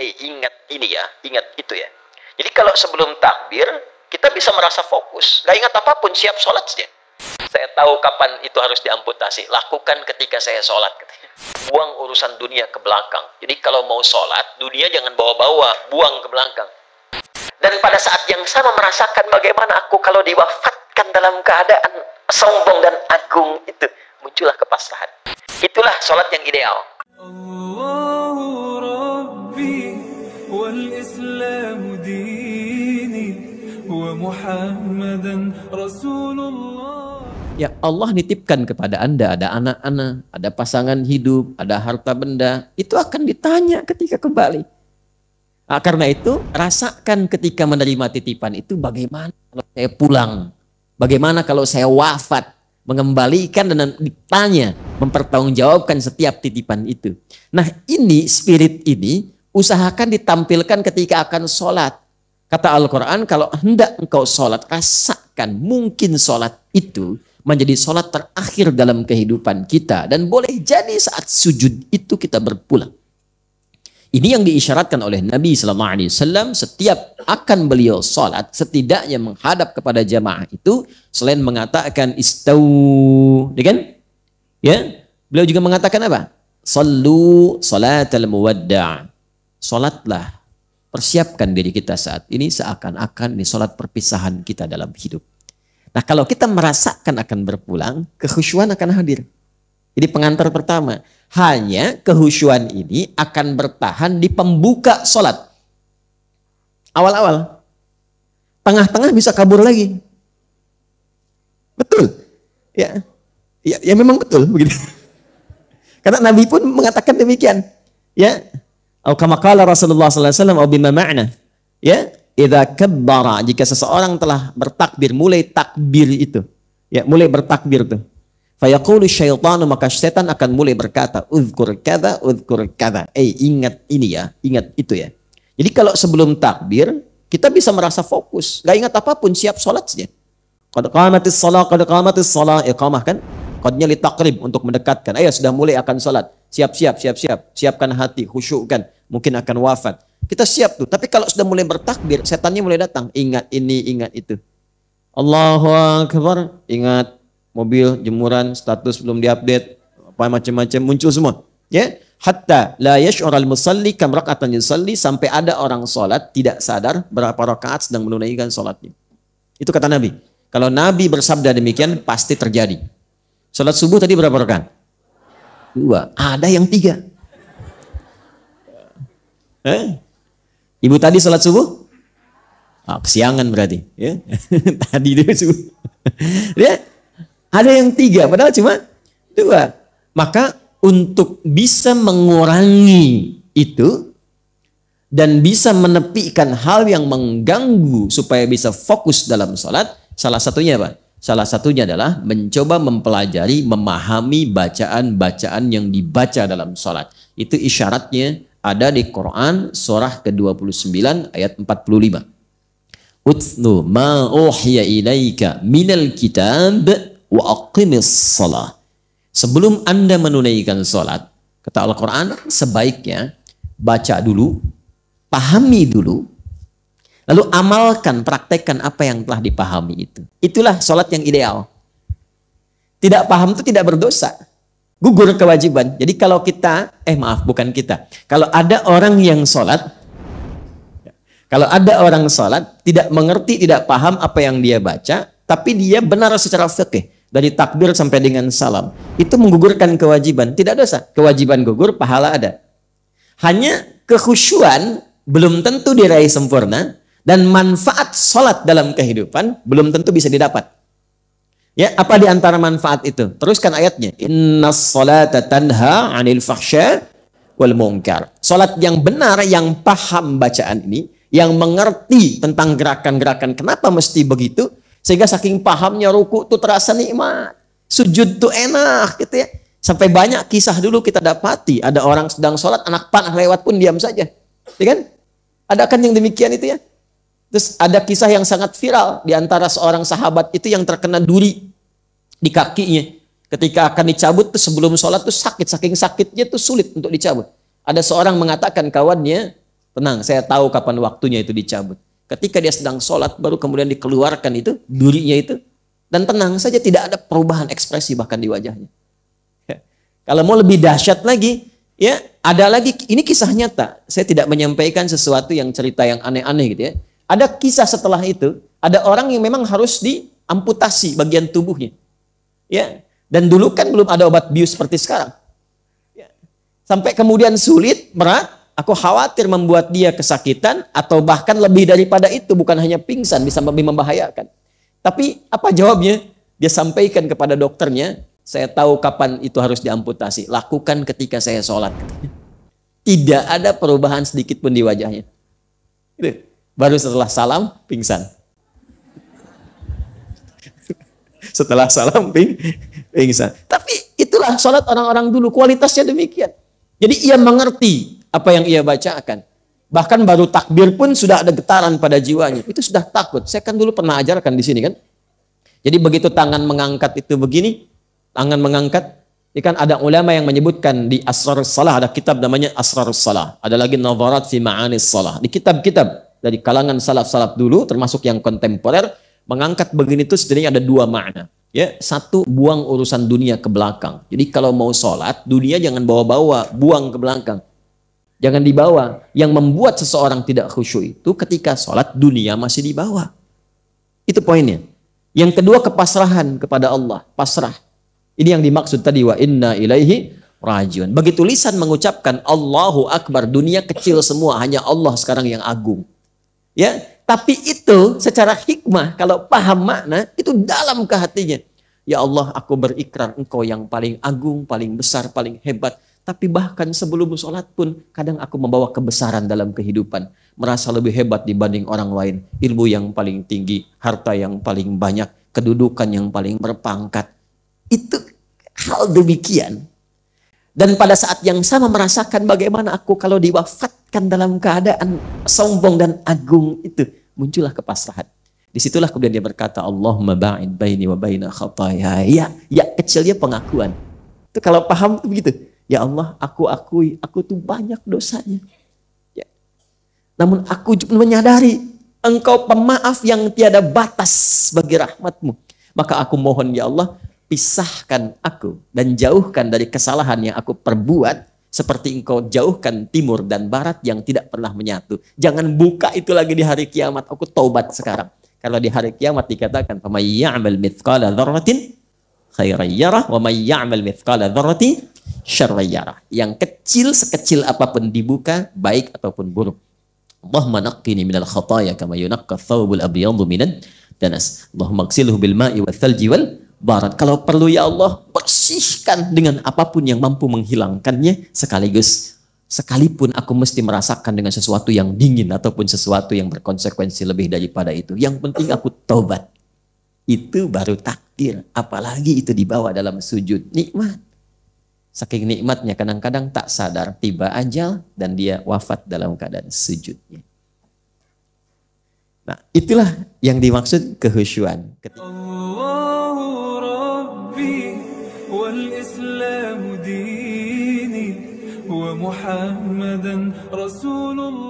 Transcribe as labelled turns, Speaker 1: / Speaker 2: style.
Speaker 1: hey eh, ingat ini ya, ingat itu ya. Jadi kalau sebelum takbir, kita bisa merasa fokus. Gak ingat apapun, siap sholat saja. Saya tahu kapan itu harus diamputasi. Lakukan ketika saya sholat. Buang urusan dunia ke belakang. Jadi kalau mau sholat, dunia jangan bawa-bawa. Buang ke belakang. Dan pada saat yang sama merasakan bagaimana aku kalau diwafatkan dalam keadaan sombong dan agung itu. Muncullah kepasrahan. Itulah sholat yang ideal. الله ربي والإسلام ديني ومحمدا رسول الله Ya Allah nitipkan kepada anda ada anak-anak, ada pasangan hidup, ada harta benda. Itu akan ditanya ketika kembali. Nah, karena itu rasakan ketika menerima titipan itu bagaimana kalau saya pulang. Bagaimana kalau saya wafat mengembalikan dan ditanya, mempertanggungjawabkan setiap titipan itu. Nah ini spirit ini usahakan ditampilkan ketika akan sholat. Kata Al-Quran kalau hendak engkau sholat rasakan mungkin sholat itu menjadi sholat terakhir dalam kehidupan kita. Dan boleh jadi saat sujud itu kita berpulang. Ini yang diisyaratkan oleh Nabi Sallallahu Alaihi Wasallam setiap akan beliau sholat setidaknya menghadap kepada jamaah itu selain mengatakan istau, ya kan? Ya, beliau juga mengatakan apa? Salu salat al muwadda. Salatlah. Persiapkan diri kita saat ini seakan-akan ini sholat perpisahan kita dalam hidup. Nah, kalau kita merasakan akan berpulang, kekhusyuan akan hadir. Jadi pengantar pertama, hanya kehusyuan ini akan bertahan di pembuka sholat. Awal-awal. Tengah-tengah bisa kabur lagi. Betul. Ya, ya, ya memang betul begini. Karena Nabi pun mengatakan demikian. Ya. Atau kama qala Rasulullah sallallahu alaihi wasallam au bima ma'na. Ya, idza kabbara jika seseorang telah bertakbir mulai takbir itu. Ya, mulai bertakbir tuh. Fayaqulu syaitanu maka setan akan mulai berkata, Udhkur kada, udhkur kada. Eh ingat ini ya, ingat itu ya. Jadi kalau sebelum takbir, kita bisa merasa fokus. Gak ingat apapun, siap sholat saja. Qad qamatis salah, qad qamatis salah. Iqamah kan? Qadnya li takrib untuk mendekatkan. Ayo sudah mulai akan sholat. Siap, siap, siap, siap. Siapkan hati, khusyukkan. Mungkin akan wafat. Kita siap tuh. Tapi kalau sudah mulai bertakbir, setannya mulai datang. Ingat ini, ingat itu. Allahu Akbar. Ingat mobil jemuran status belum diupdate apa macam-macam muncul semua ya hatta la al musalli kam rakaatan yusalli sampai ada orang salat tidak sadar berapa rakaat sedang menunaikan salatnya itu kata Nabi kalau Nabi bersabda demikian pasti terjadi salat subuh tadi berapa rakaat dua ada yang tiga eh? ibu tadi salat subuh ah, kesiangan berarti ya tadi dia subuh ya ada yang tiga, padahal cuma dua. Maka untuk bisa mengurangi itu dan bisa menepikan hal yang mengganggu supaya bisa fokus dalam sholat, salah satunya apa? Salah satunya adalah mencoba mempelajari, memahami bacaan-bacaan yang dibaca dalam sholat. Itu isyaratnya ada di Quran surah ke-29 ayat 45. Utnu ma ilaika minal kitab wa aqimis salat. Sebelum Anda menunaikan salat, kata Al-Qur'an, sebaiknya baca dulu, pahami dulu, lalu amalkan, praktekkan apa yang telah dipahami itu. Itulah salat yang ideal. Tidak paham itu tidak berdosa. Gugur kewajiban. Jadi kalau kita, eh maaf bukan kita. Kalau ada orang yang sholat, kalau ada orang sholat, tidak mengerti, tidak paham apa yang dia baca, tapi dia benar secara fikih dari takbir sampai dengan salam itu menggugurkan kewajiban tidak dosa kewajiban gugur pahala ada hanya kekhusyuan belum tentu diraih sempurna dan manfaat sholat dalam kehidupan belum tentu bisa didapat ya apa diantara manfaat itu teruskan ayatnya inna sholata tanha anil fahsya wal mungkar sholat yang benar yang paham bacaan ini yang mengerti tentang gerakan-gerakan kenapa mesti begitu sehingga saking pahamnya ruku itu terasa nikmat. Sujud tuh enak gitu ya. Sampai banyak kisah dulu kita dapati. Ada orang sedang sholat, anak panah lewat pun diam saja. Ya kan? Ada kan yang demikian itu ya? Terus ada kisah yang sangat viral di antara seorang sahabat itu yang terkena duri di kakinya. Ketika akan dicabut tuh sebelum sholat tuh sakit, saking sakitnya tuh sulit untuk dicabut. Ada seorang mengatakan kawannya, tenang saya tahu kapan waktunya itu dicabut ketika dia sedang sholat baru kemudian dikeluarkan itu durinya itu dan tenang saja tidak ada perubahan ekspresi bahkan di wajahnya ya. kalau mau lebih dahsyat lagi ya ada lagi ini kisah nyata saya tidak menyampaikan sesuatu yang cerita yang aneh-aneh gitu ya ada kisah setelah itu ada orang yang memang harus diamputasi bagian tubuhnya ya dan dulu kan belum ada obat bius seperti sekarang ya. sampai kemudian sulit berat Aku khawatir membuat dia kesakitan atau bahkan lebih daripada itu bukan hanya pingsan bisa lebih membahayakan. Tapi apa jawabnya? Dia sampaikan kepada dokternya, saya tahu kapan itu harus diamputasi. Lakukan ketika saya sholat. Tidak ada perubahan sedikit pun di wajahnya. Gitu. Baru setelah salam, pingsan. setelah salam, ping, pingsan. Tapi itulah sholat orang-orang dulu, kualitasnya demikian. Jadi ia mengerti apa yang ia baca akan Bahkan baru takbir pun sudah ada getaran pada jiwanya. Itu sudah takut. Saya kan dulu pernah ajarkan di sini kan. Jadi begitu tangan mengangkat itu begini, tangan mengangkat, ini ya kan ada ulama yang menyebutkan di Asrarus Salah, ada kitab namanya Asrarus Salah. Ada lagi Nazarat fi Ma'anis Salah. Di kitab-kitab dari kalangan salaf-salaf dulu, termasuk yang kontemporer, mengangkat begini itu sebenarnya ada dua makna. Ya, satu buang urusan dunia ke belakang. Jadi kalau mau sholat, dunia jangan bawa-bawa, buang ke belakang. Jangan dibawa. Yang membuat seseorang tidak khusyuk itu ketika sholat dunia masih dibawa. Itu poinnya. Yang kedua kepasrahan kepada Allah. Pasrah. Ini yang dimaksud tadi. Wa inna ilaihi rajiun. Begitu lisan mengucapkan Allahu Akbar. Dunia kecil semua. Hanya Allah sekarang yang agung. Ya, tapi itu secara hikmah kalau paham makna itu dalam ke Ya Allah, aku berikrar engkau yang paling agung, paling besar, paling hebat tapi bahkan sebelum sholat pun kadang aku membawa kebesaran dalam kehidupan. Merasa lebih hebat dibanding orang lain. Ilmu yang paling tinggi, harta yang paling banyak, kedudukan yang paling berpangkat. Itu hal demikian. Dan pada saat yang sama merasakan bagaimana aku kalau diwafatkan dalam keadaan sombong dan agung itu. Muncullah kepasrahan. Disitulah kemudian dia berkata, Allah ba'id baini wa baina khataya. Ya, ya kecilnya pengakuan. Itu kalau paham begitu. Ya Allah, aku akui, aku tuh banyak dosanya. Ya. Namun aku juga menyadari, engkau pemaaf yang tiada batas bagi rahmatmu. Maka aku mohon ya Allah, pisahkan aku dan jauhkan dari kesalahan yang aku perbuat seperti engkau jauhkan timur dan barat yang tidak pernah menyatu. Jangan buka itu lagi di hari kiamat. Aku taubat sekarang. Kalau di hari kiamat dikatakan, "Faman ya'mal mithqala dzarratin khairan yarah wa man ya'mal mithqala dzarratin syarayara Yang kecil sekecil apapun dibuka, baik ataupun buruk. Allahumma naqqini minal khataya kama yunaqqa thawbul abiyadu minan danas. Allahumma qsilhu bil ma'i wal thalji wal barat. Kalau perlu ya Allah, bersihkan dengan apapun yang mampu menghilangkannya sekaligus sekalipun aku mesti merasakan dengan sesuatu yang dingin ataupun sesuatu yang berkonsekuensi lebih daripada itu. Yang penting aku taubat. Itu baru takdir, apalagi itu dibawa dalam sujud nikmat. Saking nikmatnya kadang-kadang tak sadar tiba ajal dan dia wafat dalam keadaan sujudnya. Nah, itulah yang dimaksud kehusyuan. Allahu Rabbi,